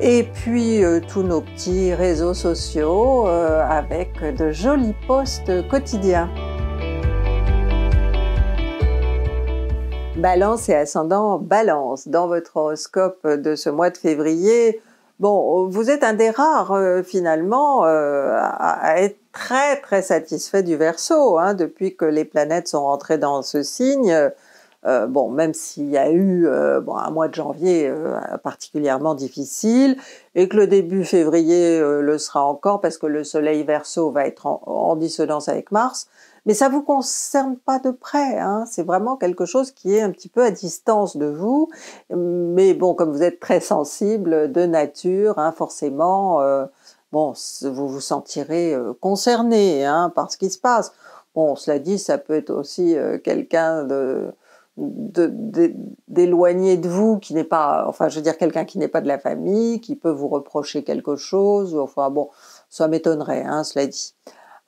et puis euh, tous nos petits réseaux sociaux euh, avec de jolis posts quotidiens. Balance et ascendant Balance, dans votre horoscope de ce mois de février, bon, vous êtes un des rares euh, finalement à, être très très satisfait du verso. Hein, depuis que les planètes sont rentrées dans ce signe euh, bon, même s'il y a eu euh, bon, un mois de janvier euh, particulièrement difficile, et que le début février le sera encore parce que le Soleil verso va être en, dissonance avec Mars, mais ça vous concerne pas de près. Hein. C'est vraiment quelque chose qui est un petit peu à distance de vous. Mais bon, comme vous êtes très sensible de nature, hein, forcément, bon, vous vous sentirez concerné hein, par ce qui se passe. Bon, cela dit, ça peut être aussi quelqu'un de d'éloigner de, vous qui n'est pas, enfin, je veux dire quelqu'un qui n'est pas de la famille, qui peut vous reprocher quelque chose, enfin bon, ça m'étonnerait, hein, cela dit.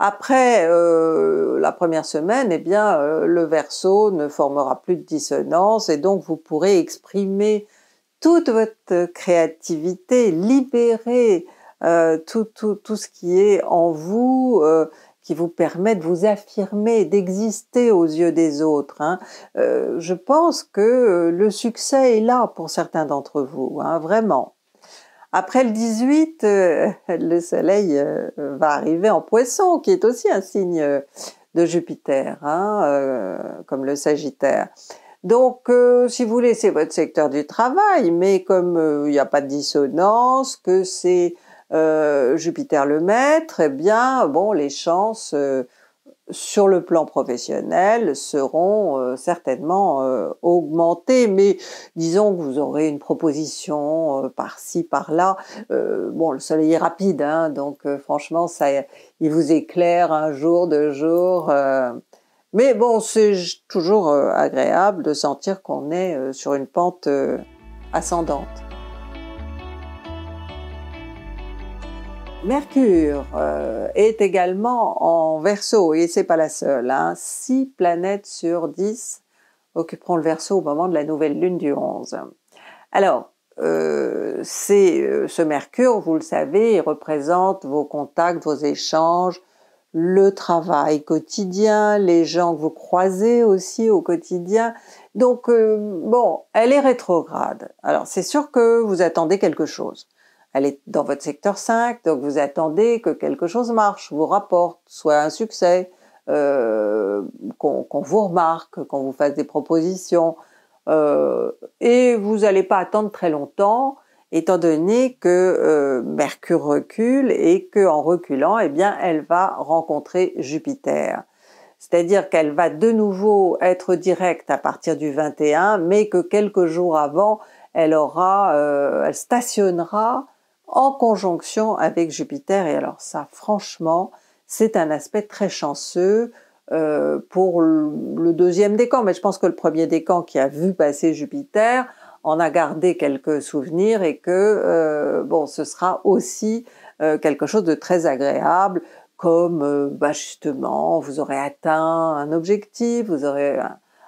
Après euh, la première semaine, eh bien, euh, le verso ne formera plus de dissonance et donc vous pourrez exprimer toute votre créativité, libérer euh, tout, tout, tout, ce qui est en vous, qui vous permet de vous affirmer, d'exister aux yeux des autres. Hein. Euh, je pense que euh, le succès est là pour certains d'entre vous, hein, vraiment. Après le 18, euh, le soleil va arriver en poisson, qui est aussi un signe de Jupiter, hein, comme le Sagittaire. Donc, si vous voulez, c'est votre secteur du travail, mais comme il n'y a pas de dissonance, que c'est euh, Jupiter le maître, eh bien, bon, les chances euh, sur le plan professionnel seront euh, certainement augmentées, mais disons que vous aurez une proposition par-ci, par-là. bon, le soleil est rapide, hein, donc franchement, ça, il vous éclaire un jour, deux jours. mais bon, c'est toujours agréable de sentir qu'on est sur une pente ascendante. Mercure euh, est également en verso, et c'est pas la seule. Hein. Six planètes sur dix occuperont le verso au moment de la nouvelle lune du 11. Alors, euh, c'est euh, ce Mercure, vous le savez, il représente vos contacts, vos échanges, le travail quotidien, les gens que vous croisez aussi au quotidien. Donc, bon, elle est rétrograde. Alors, c'est sûr que vous attendez quelque chose elle est dans votre secteur 5, donc vous attendez que quelque chose marche, vous rapporte, soit un succès, euh, qu'on vous remarque, qu'on vous fasse des propositions, euh, et vous n'allez pas attendre très longtemps, étant donné que euh, Mercure recule et qu'en reculant, eh bien, elle va rencontrer Jupiter. C'est-à-dire qu'elle va de nouveau être directe à partir du 21, mais que quelques jours avant, elle aura, elle stationnera en conjonction avec Jupiter. Et alors ça, franchement, c'est un aspect très chanceux euh, pour le deuxième décan. Mais je pense que le premier décan qui a vu passer Jupiter en a gardé quelques souvenirs et que euh, bon, ce sera aussi euh, quelque chose de très agréable, comme bah justement vous aurez atteint un objectif, vous aurez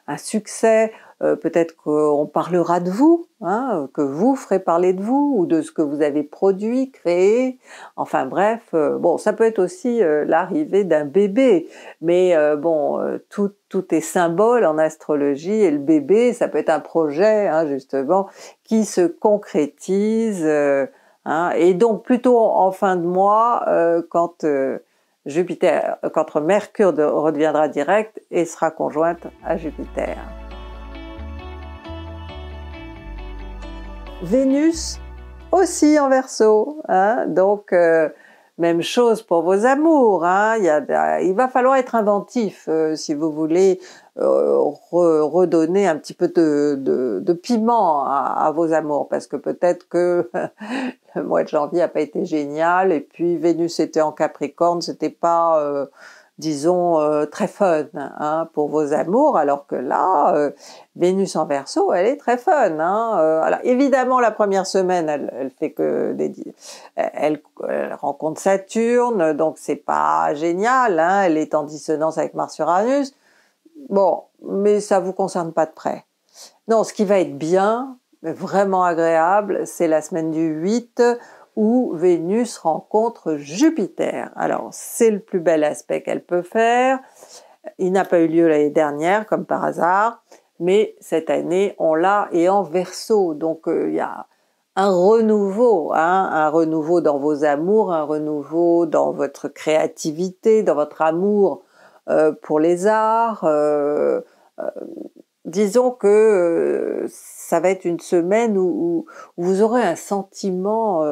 un succès. Euh, peut-être qu'on parlera de vous, hein, que vous ferez parler de vous, ou de ce que vous avez produit, créé, enfin bref, euh, bon, ça peut être aussi euh, l'arrivée d'un bébé, mais bon, tout, est symbole en astrologie, et le bébé, ça peut être un projet, hein, justement, qui se concrétise, hein. et donc plutôt en fin de mois, quand... Jupiter, quand Mercure redeviendra direct et sera conjointe à Jupiter. Vénus aussi en verso. Hein. Donc, euh, même chose pour vos amours. Hein. Il, va falloir être inventif euh, si vous voulez euh, redonner un petit peu de, piment à, vos amours, parce que peut-être que le mois de janvier n'a pas été génial, et puis Vénus était en Capricorne, c'était pas disons, euh, très fun hein, pour vos amours, alors que là, euh, Vénus en verso, elle est très fun. Hein, euh, alors évidemment, la première semaine, elle, fait que elle, rencontre Saturne, donc c'est pas génial. Hein, elle est en dissonance avec Mars-Uranus. Bon, mais ça vous concerne pas de près. Non, ce qui va être bien, vraiment agréable, c'est la semaine du 8 où Vénus rencontre Jupiter. Alors c'est le plus bel aspect qu'elle peut faire. Il n'a pas eu lieu l'année dernière comme par hasard, mais cette année on l'a et en verso. Donc euh, il y a un renouveau, hein, un renouveau dans vos amours, un renouveau dans votre créativité, dans votre amour euh, pour les arts. Euh, disons que ça va être une semaine où vous aurez un sentiment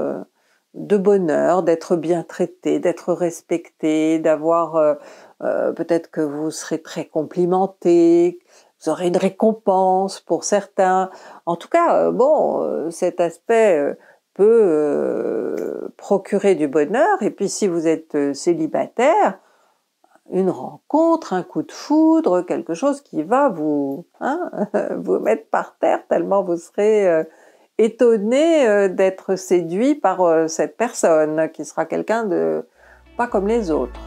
de bonheur, d'être bien traité, d'être respecté, d'avoir euh, euh, peut-être que vous serez très complimenté, vous aurez une récompense pour certains. En tout cas, euh, bon, cet aspect peut procurer du bonheur. Et puis si vous êtes célibataire, une rencontre, un coup de foudre, quelque chose qui va vous, hein, vous mettre par terre tellement vous serez étonné euh, d'être séduit par euh, cette personne, qui sera quelqu'un de pas comme les autres.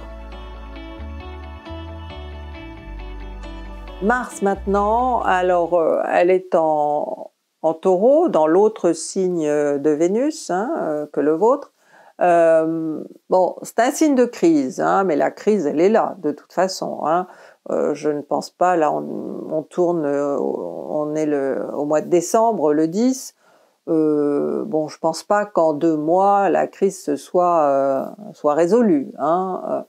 Mars maintenant, alors euh, elle est en, taureau, dans l'autre signe de Vénus hein, que le vôtre. bon, c'est un signe de crise, hein, mais la crise, elle est là, de toute façon. Hein. je ne pense pas, là, on, tourne, on est au mois de décembre, le 10, euh, bon, je pense pas qu'en deux mois la crise se soit euh, soit résolue. Hein. Euh.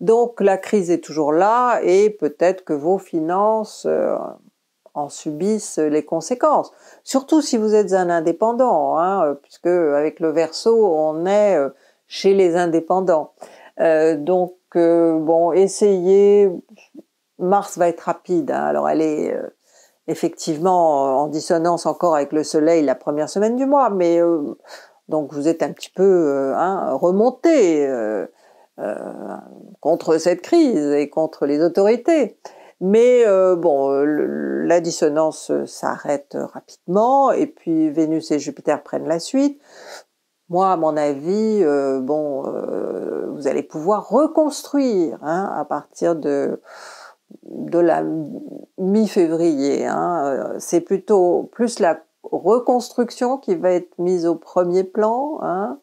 Donc la crise est toujours là et peut-être que vos finances euh, en subissent les conséquences. Surtout si vous êtes un indépendant, hein, euh, puisque avec le verso on est chez les indépendants. donc bon, essayez. Mars va être rapide. Hein. alors elle est effectivement euh, en dissonance encore avec le soleil la première semaine du mois, mais euh, donc vous êtes un petit peu euh, hein, remonté contre cette crise et contre les autorités. Mais bon, la dissonance s'arrête rapidement et puis Vénus et Jupiter prennent la suite. Moi, à mon avis, bon, vous allez pouvoir reconstruire hein, à partir de de la mi-février. Hein, euh, c'est plutôt plus la reconstruction qui va être mise au premier plan. Hein,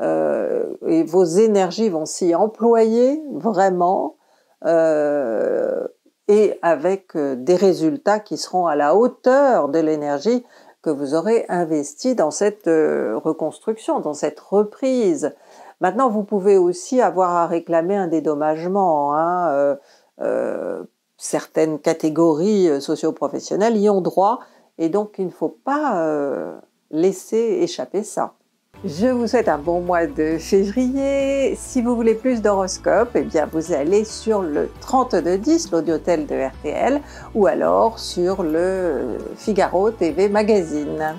euh, et vos énergies vont s'y employer vraiment euh, et avec des résultats qui seront à la hauteur de l'énergie que vous aurez investi dans cette reconstruction, dans cette reprise. Maintenant, vous pouvez aussi avoir à réclamer un dédommagement hein, certaines catégories euh, socio-professionnelles y ont droit et donc il ne faut pas euh, laisser échapper ça. Je vous souhaite un bon mois de février. Si vous voulez plus d'horoscopes, eh bien vous allez sur le 3210, l'audiotel de RTL, ou alors sur le Figaro TV Magazine.